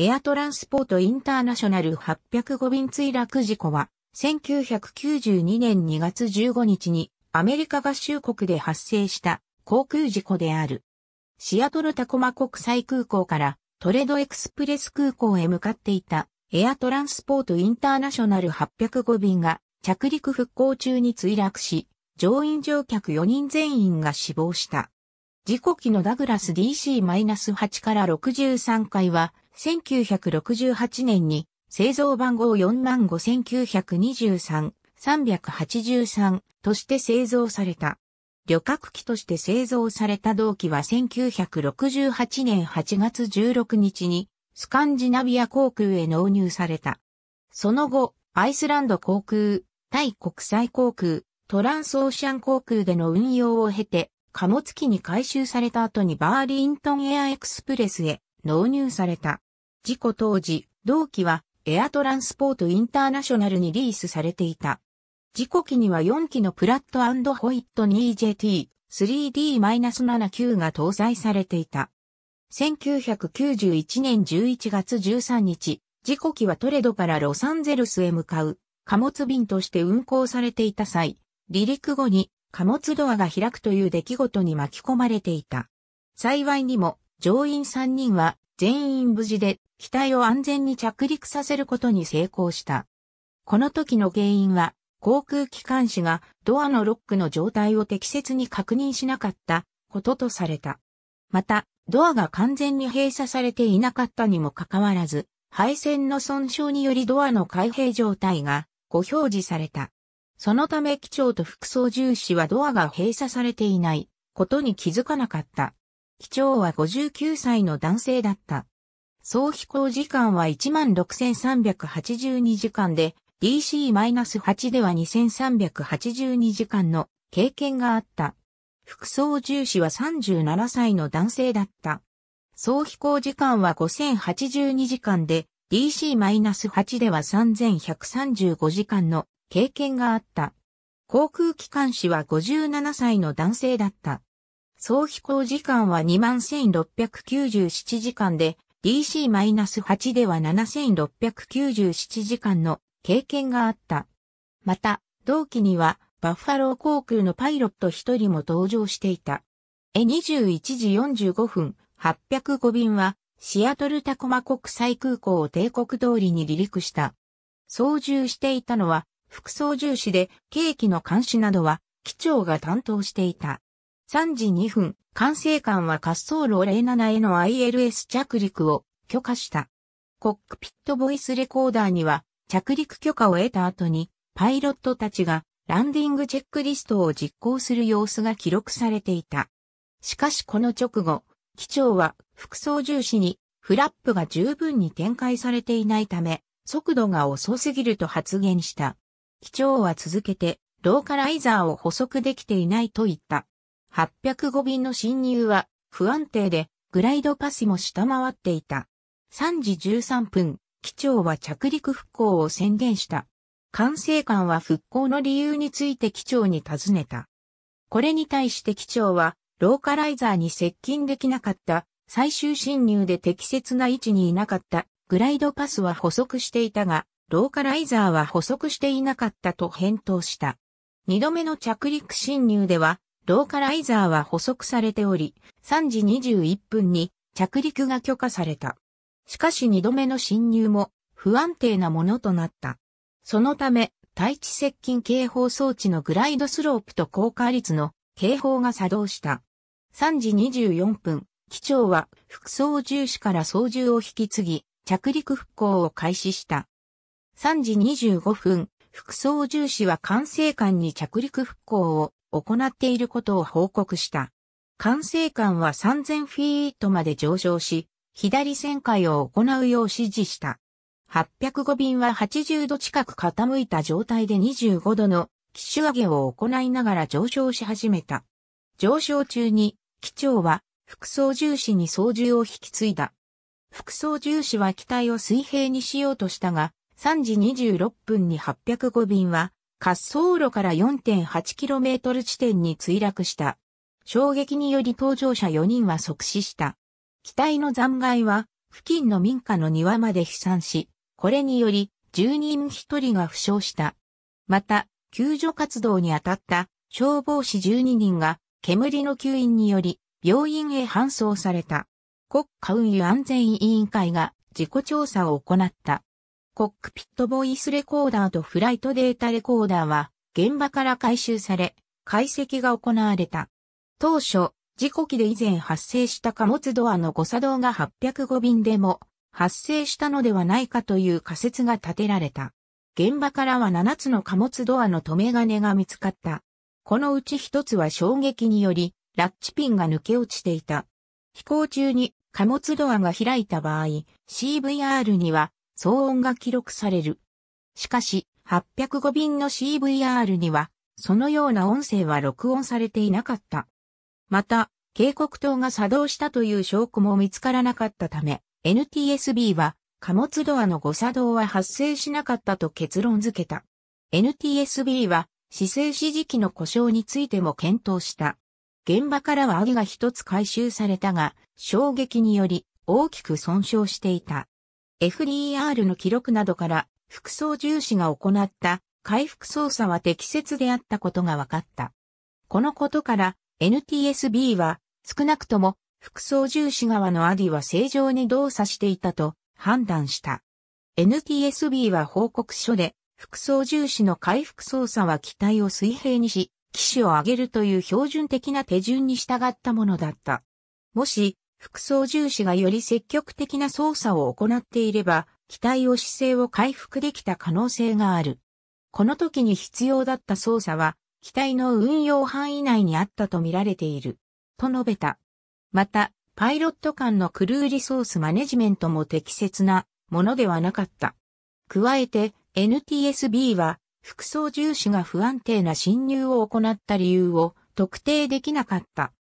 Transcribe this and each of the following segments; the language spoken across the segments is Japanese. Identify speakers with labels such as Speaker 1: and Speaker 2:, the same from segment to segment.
Speaker 1: エアトランスポートインターナショナル805便墜落事故は、1992年2月15日にアメリカ合衆国で発生した航空事故である。シアトルタコマ国際空港からトレドエクスプレス空港へ向かっていたエアトランスポートインターナショナル805便が着陸復興中に墜落し、乗員乗客4人全員が死亡した。事故機のダグラス DC-8 から63回は1968年に製造番号4万5923、383として製造された。旅客機として製造された同機は1968年8月16日にスカンジナビア航空へ納入された。その後、アイスランド航空、タイ国際航空、トランスオーシャン航空での運用を経て、貨物機に回収された後にバーリントンエアエクスプレスへ納入された。事故当時、同機はエアトランスポートインターナショナルにリースされていた。事故機には4機のプラットホイット 2JT3D-79 が搭載されていた。1991年11月13日、事故機はトレドからロサンゼルスへ向かう貨物便として運行されていた際、離陸後に貨物ドアが開くという出来事に巻き込まれていた。幸いにも乗員3人は全員無事で機体を安全に着陸させることに成功した。この時の原因は、航空機関士がドアのロックの状態を適切に確認しなかったこととされた。また、ドアが完全に閉鎖されていなかったにもかかわらず、配線の損傷によりドアの開閉状態がご表示された。そのため機長と副操縦士はドアが閉鎖されていないことに気づかなかった。機長は59歳の男性だった。総飛行時間は16,382時間で、DC-8 では2,382時間の経験があった。副操縦士は37歳の男性だった。総飛行時間は5,082時間で、DC-8 では3,135時間の経験があった。航空機関士は57歳の男性だった。総飛行時間は21,697時間で、EC-8 では7697時間の経験があった。また、同期にはバッファロー航空のパイロット一人も登場していた。え21時45分805便はシアトルタコマ国際空港を帝国通りに離陸した。操縦していたのは副操縦士で、ケーキの監視などは機長が担当していた。3時2分、管制官は滑走路07への ILS 着陸を許可した。コックピットボイスレコーダーには、着陸許可を得た後に、パイロットたちがランディングチェックリストを実行する様子が記録されていた。しかしこの直後、機長は服装重視にフラップが十分に展開されていないため、速度が遅すぎると発言した。機長は続けて、ローカライザーを補足できていないと言った。805便の侵入は不安定で、グライドパスも下回っていた。3時13分、機長は着陸復興を宣言した。管制官は復興の理由について機長に尋ねた。これに対して機長は、ローカライザーに接近できなかった、最終侵入で適切な位置にいなかった、グライドパスは補足していたが、ローカライザーは補足していなかったと返答した。二度目の着陸侵入では、ローカライザーは補足されており、3時21分に着陸が許可された。しかし2度目の侵入も不安定なものとなった。そのため、対地接近警報装置のグライドスロープと高架率の警報が作動した。3時24分、機長は副操縦士から操縦を引き継ぎ、着陸復興を開始した。3時25分、副操縦士は管制官に着陸復興を行っていることを報告した。管制官は3000フィートまで上昇し、左旋回を行うよう指示した。805便は80度近く傾いた状態で25度の機種上げを行いながら上昇し始めた。上昇中に、機長は副操縦士に操縦を引き継いだ。副操縦士は機体を水平にしようとしたが、3時26分に805便は滑走路から 4.8km 地点に墜落した。衝撃により搭乗者4人は即死した。機体の残骸は付近の民家の庭まで飛散し、これにより住人1人が負傷した。また、救助活動に当たった消防士12人が煙の吸引により病院へ搬送された。国家運輸安全委員会が事故調査を行った。コックピットボイスレコーダーとフライトデータレコーダーは現場から回収され、解析が行われた。当初、事故機で以前発生した貨物ドアの誤作動が805便でも発生したのではないかという仮説が立てられた。現場からは7つの貨物ドアの留め金が見つかった。このうち1つは衝撃により、ラッチピンが抜け落ちていた。飛行中に貨物ドアが開いた場合、CVR には騒音が記録される。しかし、805便の CVR には、そのような音声は録音されていなかった。また、警告灯が作動したという証拠も見つからなかったため、NTSB は貨物ドアの誤作動は発生しなかったと結論付けた。NTSB は姿勢指示器の故障についても検討した。現場からはアギが一つ回収されたが、衝撃により大きく損傷していた。FDR の記録などから、副操縦士が行った回復操作は適切であったことが分かった。このことから NTSB は少なくとも副操縦士側のアディは正常に動作していたと判断した。NTSB は報告書で副操縦士の回復操作は機体を水平にし、機種を上げるという標準的な手順に従ったものだった。もし副操縦士がより積極的な操作を行っていれば、機体を姿勢を回復できた可能性がある。この時に必要だった操作は、機体の運用範囲内にあったとみられている。と述べた。また、パイロット間のクルーリソースマネジメントも適切なものではなかった。加えて、NTSB は、副操縦士が不安定な侵入を行った理由を特定できなかった。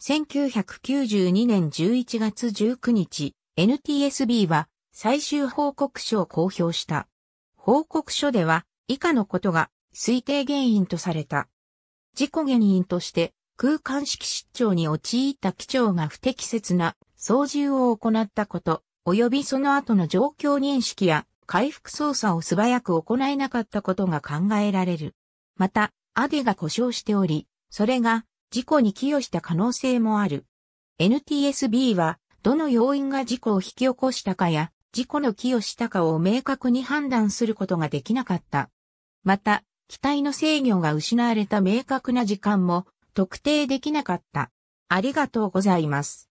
Speaker 1: 1992年11月19日、NTSB は最終報告書を公表した。報告書では以下のことが推定原因とされた。事故原因として空間式失調に陥った機長が不適切な操縦を行ったこと、及びその後の状況認識や回復操作を素早く行えなかったことが考えられる。また、アデが故障しており、それが事故に寄与した可能性もある。NTSB は、どの要因が事故を引き起こしたかや、事故の寄与したかを明確に判断することができなかった。また、機体の制御が失われた明確な時間も特定できなかった。ありがとうございます。